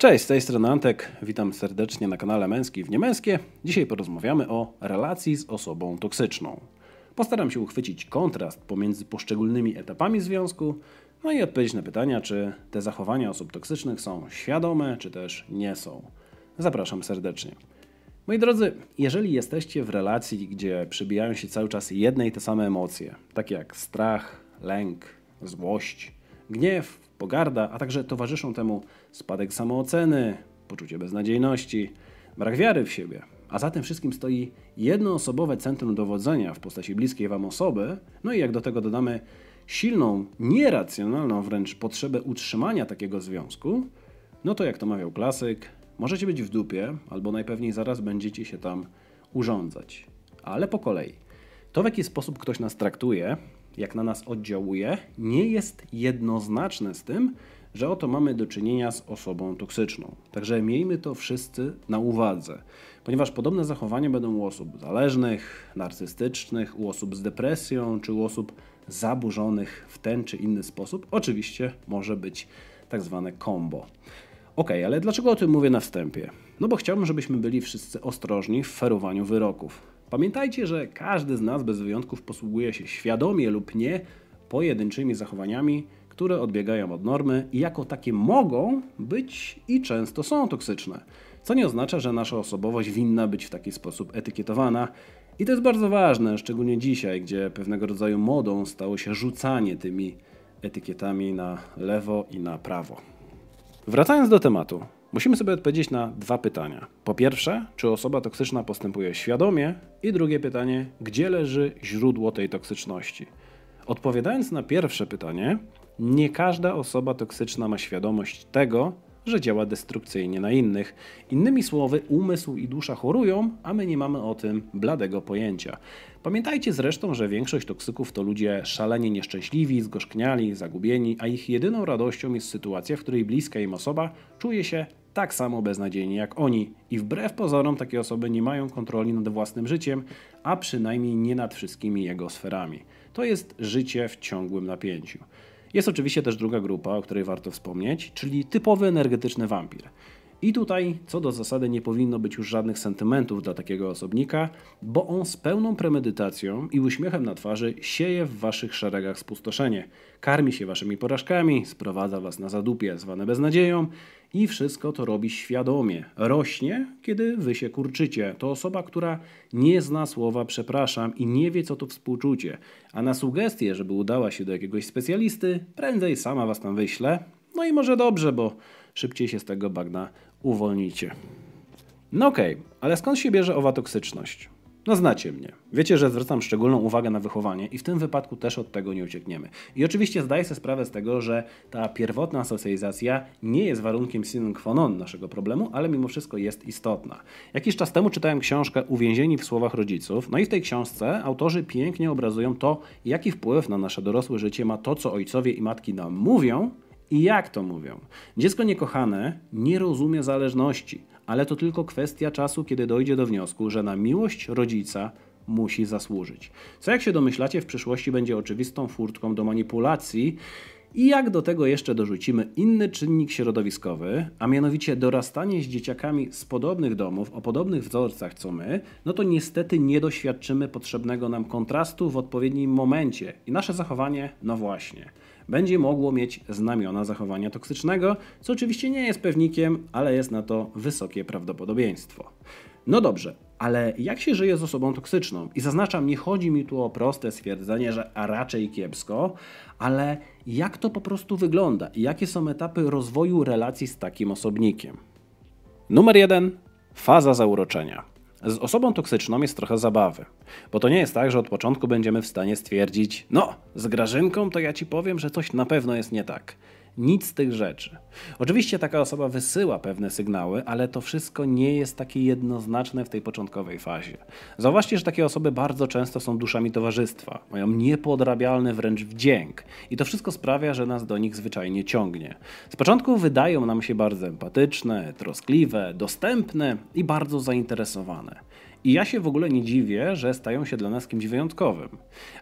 Cześć, z tej strony Antek. Witam serdecznie na kanale Męski w Niemęskie. Dzisiaj porozmawiamy o relacji z osobą toksyczną. Postaram się uchwycić kontrast pomiędzy poszczególnymi etapami związku, no i odpowiedzieć na pytania, czy te zachowania osób toksycznych są świadome, czy też nie są. Zapraszam serdecznie. Moi drodzy, jeżeli jesteście w relacji, gdzie przybijają się cały czas jedne i te same emocje, takie jak strach, lęk, złość, gniew, pogarda, a także towarzyszą temu spadek samooceny, poczucie beznadziejności, brak wiary w siebie. A za tym wszystkim stoi jednoosobowe centrum dowodzenia w postaci bliskiej Wam osoby, no i jak do tego dodamy silną, nieracjonalną wręcz potrzebę utrzymania takiego związku, no to jak to mawiał klasyk, możecie być w dupie, albo najpewniej zaraz będziecie się tam urządzać. Ale po kolei. To w jaki sposób ktoś nas traktuje, jak na nas oddziałuje, nie jest jednoznaczne z tym, że oto mamy do czynienia z osobą toksyczną. Także miejmy to wszyscy na uwadze, ponieważ podobne zachowania będą u osób zależnych, narcystycznych, u osób z depresją czy u osób zaburzonych w ten czy inny sposób. Oczywiście może być tak zwane combo. Ok, ale dlaczego o tym mówię na wstępie? No bo chciałbym, żebyśmy byli wszyscy ostrożni w ferowaniu wyroków. Pamiętajcie, że każdy z nas bez wyjątków posługuje się świadomie lub nie pojedynczymi zachowaniami, które odbiegają od normy i jako takie mogą być i często są toksyczne. Co nie oznacza, że nasza osobowość winna być w taki sposób etykietowana. I to jest bardzo ważne, szczególnie dzisiaj, gdzie pewnego rodzaju modą stało się rzucanie tymi etykietami na lewo i na prawo. Wracając do tematu, Musimy sobie odpowiedzieć na dwa pytania. Po pierwsze, czy osoba toksyczna postępuje świadomie? I drugie pytanie, gdzie leży źródło tej toksyczności? Odpowiadając na pierwsze pytanie, nie każda osoba toksyczna ma świadomość tego, że działa destrukcyjnie na innych. Innymi słowy, umysł i dusza chorują, a my nie mamy o tym bladego pojęcia. Pamiętajcie zresztą, że większość toksyków to ludzie szalenie nieszczęśliwi, zgorzkniali, zagubieni, a ich jedyną radością jest sytuacja, w której bliska im osoba czuje się tak samo beznadziejnie jak oni i wbrew pozorom takie osoby nie mają kontroli nad własnym życiem, a przynajmniej nie nad wszystkimi jego sferami. To jest życie w ciągłym napięciu. Jest oczywiście też druga grupa, o której warto wspomnieć, czyli typowy energetyczny wampir. I tutaj, co do zasady, nie powinno być już żadnych sentymentów dla takiego osobnika, bo on z pełną premedytacją i uśmiechem na twarzy sieje w waszych szeregach spustoszenie. Karmi się waszymi porażkami, sprowadza was na zadupie zwane beznadzieją i wszystko to robi świadomie. Rośnie, kiedy wy się kurczycie. To osoba, która nie zna słowa przepraszam i nie wie, co to współczucie. A na sugestie, żeby udała się do jakiegoś specjalisty, prędzej sama was tam wyśle. No i może dobrze, bo szybciej się z tego bagna Uwolnijcie. No okej, okay, ale skąd się bierze owa toksyczność? No znacie mnie. Wiecie, że zwracam szczególną uwagę na wychowanie i w tym wypadku też od tego nie uciekniemy. I oczywiście zdaję sobie sprawę z tego, że ta pierwotna socjalizacja nie jest warunkiem sine qua non naszego problemu, ale mimo wszystko jest istotna. Jakiś czas temu czytałem książkę Uwięzieni w słowach rodziców, no i w tej książce autorzy pięknie obrazują to, jaki wpływ na nasze dorosłe życie ma to, co ojcowie i matki nam mówią, i jak to mówią? Dziecko niekochane nie rozumie zależności, ale to tylko kwestia czasu, kiedy dojdzie do wniosku, że na miłość rodzica musi zasłużyć. Co jak się domyślacie, w przyszłości będzie oczywistą furtką do manipulacji i jak do tego jeszcze dorzucimy inny czynnik środowiskowy, a mianowicie dorastanie z dzieciakami z podobnych domów, o podobnych wzorcach co my, no to niestety nie doświadczymy potrzebnego nam kontrastu w odpowiednim momencie. I nasze zachowanie, no właśnie, będzie mogło mieć znamiona zachowania toksycznego, co oczywiście nie jest pewnikiem, ale jest na to wysokie prawdopodobieństwo. No dobrze, ale jak się żyje z osobą toksyczną? I zaznaczam, nie chodzi mi tu o proste stwierdzenie, że a raczej kiepsko, ale jak to po prostu wygląda i jakie są etapy rozwoju relacji z takim osobnikiem. Numer jeden: Faza zauroczenia. Z osobą toksyczną jest trochę zabawy, bo to nie jest tak, że od początku będziemy w stanie stwierdzić: No, z Grażynką to ja ci powiem, że coś na pewno jest nie tak. Nic z tych rzeczy. Oczywiście taka osoba wysyła pewne sygnały, ale to wszystko nie jest takie jednoznaczne w tej początkowej fazie. Zauważcie, że takie osoby bardzo często są duszami towarzystwa, mają niepodrabialny wręcz wdzięk i to wszystko sprawia, że nas do nich zwyczajnie ciągnie. Z początku wydają nam się bardzo empatyczne, troskliwe, dostępne i bardzo zainteresowane. I ja się w ogóle nie dziwię, że stają się dla nas kimś wyjątkowym.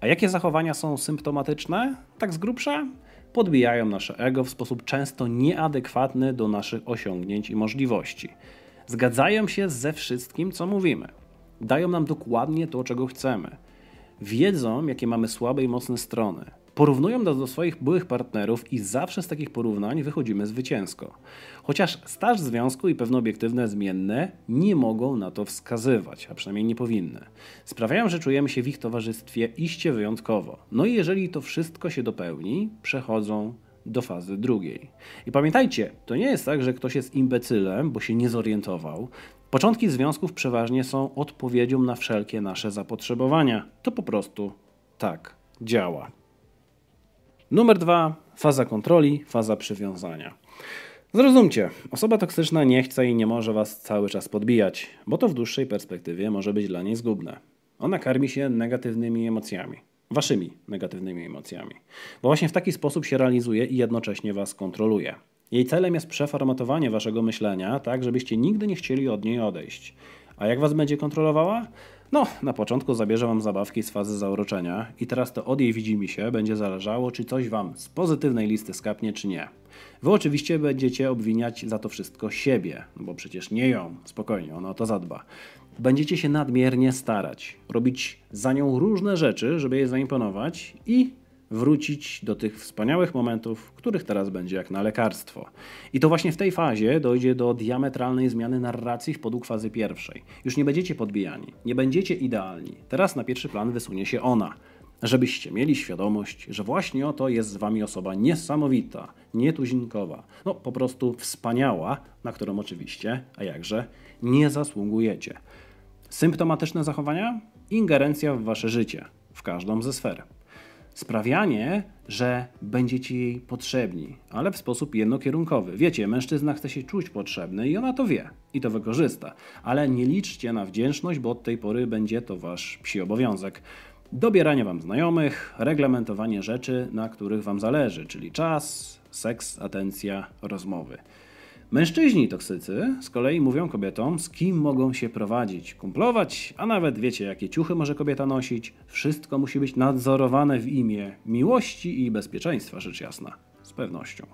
A jakie zachowania są symptomatyczne? Tak z grubsza? podbijają nasze ego w sposób często nieadekwatny do naszych osiągnięć i możliwości. Zgadzają się ze wszystkim, co mówimy. Dają nam dokładnie to, czego chcemy. Wiedzą, jakie mamy słabe i mocne strony Porównują nas do swoich byłych partnerów i zawsze z takich porównań wychodzimy zwycięsko. Chociaż staż związku i pewne obiektywne zmienne nie mogą na to wskazywać, a przynajmniej nie powinny. Sprawiają, że czujemy się w ich towarzystwie iście wyjątkowo. No i jeżeli to wszystko się dopełni, przechodzą do fazy drugiej. I pamiętajcie, to nie jest tak, że ktoś jest imbecylem, bo się nie zorientował. Początki związków przeważnie są odpowiedzią na wszelkie nasze zapotrzebowania. To po prostu tak działa. Numer dwa, faza kontroli, faza przywiązania. Zrozumcie, osoba toksyczna nie chce i nie może Was cały czas podbijać, bo to w dłuższej perspektywie może być dla niej zgubne. Ona karmi się negatywnymi emocjami, Waszymi negatywnymi emocjami, bo właśnie w taki sposób się realizuje i jednocześnie Was kontroluje. Jej celem jest przeformatowanie Waszego myślenia tak, żebyście nigdy nie chcieli od niej odejść. A jak Was będzie kontrolowała? No, na początku zabierze Wam zabawki z fazy zauroczenia i teraz to od jej widzimy się będzie zależało, czy coś Wam z pozytywnej listy skapnie, czy nie. Wy oczywiście będziecie obwiniać za to wszystko siebie, no bo przecież nie ją, spokojnie, ona o to zadba. Będziecie się nadmiernie starać, robić za nią różne rzeczy, żeby jej zaimponować i wrócić do tych wspaniałych momentów, których teraz będzie jak na lekarstwo. I to właśnie w tej fazie dojdzie do diametralnej zmiany narracji w podług fazy pierwszej. Już nie będziecie podbijani, nie będziecie idealni. Teraz na pierwszy plan wysunie się ona. Żebyście mieli świadomość, że właśnie oto jest z wami osoba niesamowita, nietuzinkowa, no po prostu wspaniała, na którą oczywiście, a jakże, nie zasługujecie. Symptomatyczne zachowania? Ingerencja w wasze życie, w każdą ze sfer sprawianie, że będziecie jej potrzebni, ale w sposób jednokierunkowy. Wiecie, mężczyzna chce się czuć potrzebny i ona to wie i to wykorzysta, ale nie liczcie na wdzięczność, bo od tej pory będzie to wasz psi obowiązek. Dobieranie wam znajomych, reglamentowanie rzeczy, na których wam zależy, czyli czas, seks, atencja, rozmowy. Mężczyźni toksycy z kolei mówią kobietom, z kim mogą się prowadzić, kumplować, a nawet wiecie, jakie ciuchy może kobieta nosić. Wszystko musi być nadzorowane w imię miłości i bezpieczeństwa, rzecz jasna. Z pewnością.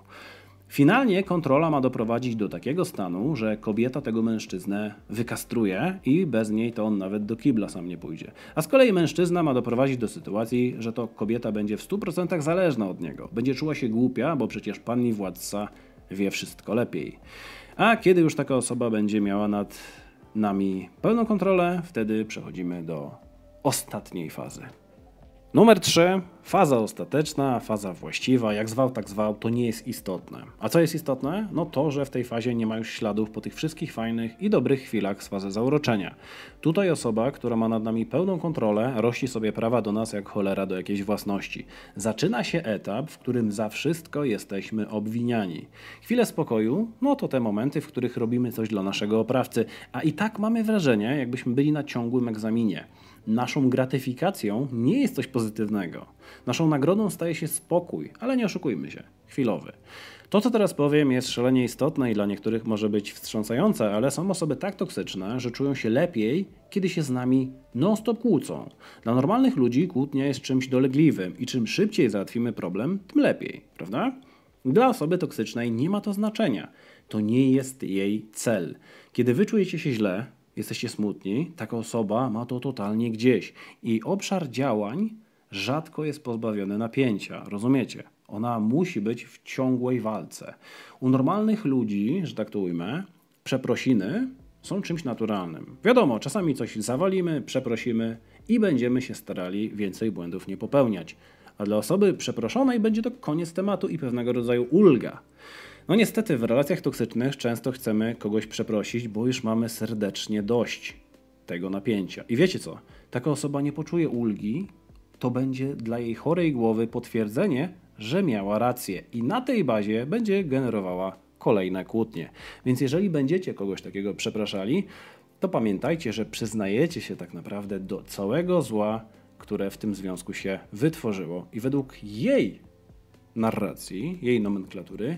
Finalnie kontrola ma doprowadzić do takiego stanu, że kobieta tego mężczyznę wykastruje i bez niej to on nawet do kibla sam nie pójdzie. A z kolei mężczyzna ma doprowadzić do sytuacji, że to kobieta będzie w 100% zależna od niego. Będzie czuła się głupia, bo przecież pani władca wie wszystko lepiej. A kiedy już taka osoba będzie miała nad nami pełną kontrolę, wtedy przechodzimy do ostatniej fazy. Numer 3 Faza ostateczna, faza właściwa, jak zwał, tak zwał, to nie jest istotne. A co jest istotne? No to, że w tej fazie nie ma już śladów po tych wszystkich fajnych i dobrych chwilach z fazy zauroczenia. Tutaj osoba, która ma nad nami pełną kontrolę, rości sobie prawa do nas jak cholera do jakiejś własności. Zaczyna się etap, w którym za wszystko jesteśmy obwiniani. Chwile spokoju, no to te momenty, w których robimy coś dla naszego oprawcy, a i tak mamy wrażenie, jakbyśmy byli na ciągłym egzaminie. Naszą gratyfikacją nie jest coś pozytywnego. Naszą nagrodą staje się spokój, ale nie oszukujmy się, chwilowy. To, co teraz powiem, jest szalenie istotne i dla niektórych może być wstrząsające, ale są osoby tak toksyczne, że czują się lepiej, kiedy się z nami non-stop kłócą. Dla normalnych ludzi kłótnia jest czymś dolegliwym i czym szybciej załatwimy problem, tym lepiej, prawda? Dla osoby toksycznej nie ma to znaczenia. To nie jest jej cel. Kiedy wyczujecie się źle, jesteście smutni, taka osoba ma to totalnie gdzieś i obszar działań rzadko jest pozbawione napięcia, rozumiecie? Ona musi być w ciągłej walce. U normalnych ludzi, że tak to ujmę, przeprosiny są czymś naturalnym. Wiadomo, czasami coś zawalimy, przeprosimy i będziemy się starali więcej błędów nie popełniać. A dla osoby przeproszonej będzie to koniec tematu i pewnego rodzaju ulga. No niestety w relacjach toksycznych często chcemy kogoś przeprosić, bo już mamy serdecznie dość tego napięcia. I wiecie co? Taka osoba nie poczuje ulgi, to będzie dla jej chorej głowy potwierdzenie, że miała rację i na tej bazie będzie generowała kolejne kłótnie. Więc jeżeli będziecie kogoś takiego przepraszali, to pamiętajcie, że przyznajecie się tak naprawdę do całego zła, które w tym związku się wytworzyło. I według jej narracji, jej nomenklatury,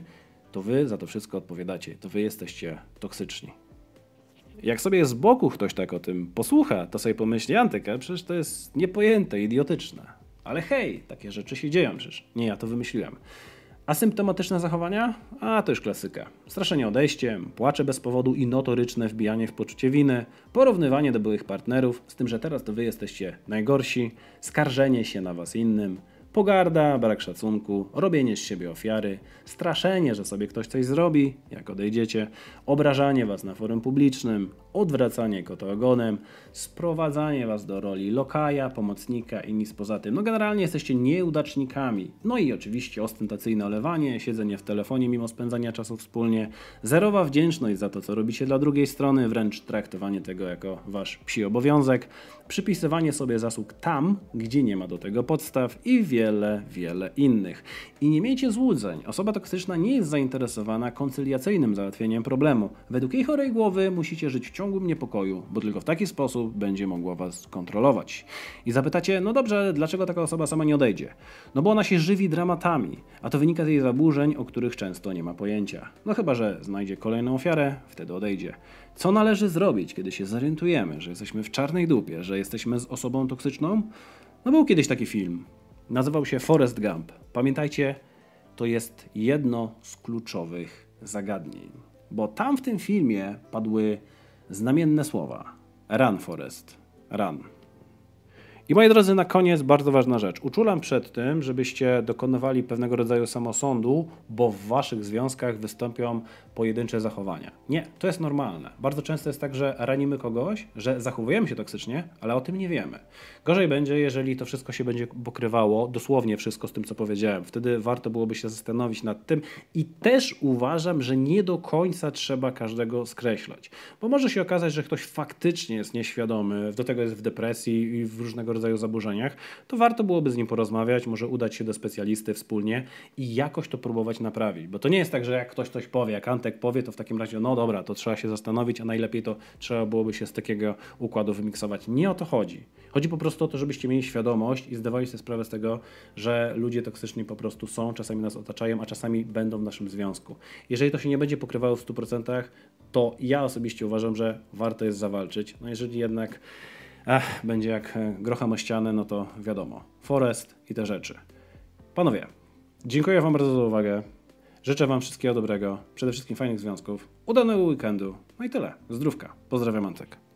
to wy za to wszystko odpowiadacie, to wy jesteście toksyczni jak sobie z boku ktoś tak o tym posłucha, to sobie pomyśli, Antyka, przecież to jest niepojęte, idiotyczne. Ale hej, takie rzeczy się dzieją przecież. Nie ja to wymyśliłem. Asymptomatyczne zachowania? A, to już klasyka. Straszenie odejściem, płacze bez powodu i notoryczne wbijanie w poczucie winy, porównywanie do byłych partnerów, z tym, że teraz to wy jesteście najgorsi, skarżenie się na was innym, Pogarda, brak szacunku, robienie z siebie ofiary, straszenie, że sobie ktoś coś zrobi, jak odejdziecie, obrażanie was na forum publicznym, odwracanie kota ogonem, sprowadzanie was do roli lokaja, pomocnika i nic poza tym. No generalnie jesteście nieudacznikami. No i oczywiście ostentacyjne olewanie, siedzenie w telefonie mimo spędzania czasu wspólnie, zerowa wdzięczność za to, co robicie dla drugiej strony, wręcz traktowanie tego jako wasz psi obowiązek, przypisywanie sobie zasług tam, gdzie nie ma do tego podstaw i wiele, wiele innych. I nie miejcie złudzeń, osoba toksyczna nie jest zainteresowana koncyliacyjnym załatwieniem problemu. Według jej chorej głowy musicie żyć w ciągłym niepokoju, bo tylko w taki sposób będzie mogła was kontrolować. I zapytacie, no dobrze, dlaczego taka osoba sama nie odejdzie? No bo ona się żywi dramatami, a to wynika z jej zaburzeń, o których często nie ma pojęcia. No chyba, że znajdzie kolejną ofiarę, wtedy odejdzie. Co należy zrobić, kiedy się zorientujemy, że jesteśmy w czarnej dupie, że jesteśmy z osobą toksyczną? No był kiedyś taki film. Nazywał się Forest Gump. Pamiętajcie, to jest jedno z kluczowych zagadnień. Bo tam w tym filmie padły znamienne słowa. Run Forest, run. I moi drodzy, na koniec bardzo ważna rzecz. Uczulam przed tym, żebyście dokonywali pewnego rodzaju samosądu, bo w waszych związkach wystąpią pojedyncze zachowania. Nie, to jest normalne. Bardzo często jest tak, że ranimy kogoś, że zachowujemy się toksycznie, ale o tym nie wiemy. Gorzej będzie, jeżeli to wszystko się będzie pokrywało, dosłownie wszystko z tym, co powiedziałem. Wtedy warto byłoby się zastanowić nad tym i też uważam, że nie do końca trzeba każdego skreślać, bo może się okazać, że ktoś faktycznie jest nieświadomy, do tego jest w depresji i w różnego rodzaju zaburzeniach, to warto byłoby z nim porozmawiać, może udać się do specjalisty wspólnie i jakoś to próbować naprawić, bo to nie jest tak, że jak ktoś coś powie, jak Antek tak powie, to w takim razie, no dobra, to trzeba się zastanowić, a najlepiej to trzeba byłoby się z takiego układu wymiksować. Nie o to chodzi. Chodzi po prostu o to, żebyście mieli świadomość i zdawali sobie sprawę z tego, że ludzie toksyczni po prostu są, czasami nas otaczają, a czasami będą w naszym związku. Jeżeli to się nie będzie pokrywało w 100%, to ja osobiście uważam, że warto jest zawalczyć. No jeżeli jednak ach, będzie jak grocha o ścianę, no to wiadomo, forest i te rzeczy. Panowie, dziękuję Wam bardzo za uwagę. Życzę Wam wszystkiego dobrego, przede wszystkim fajnych związków, udanego weekendu, no i tyle. Zdrówka. Pozdrawiam Antek.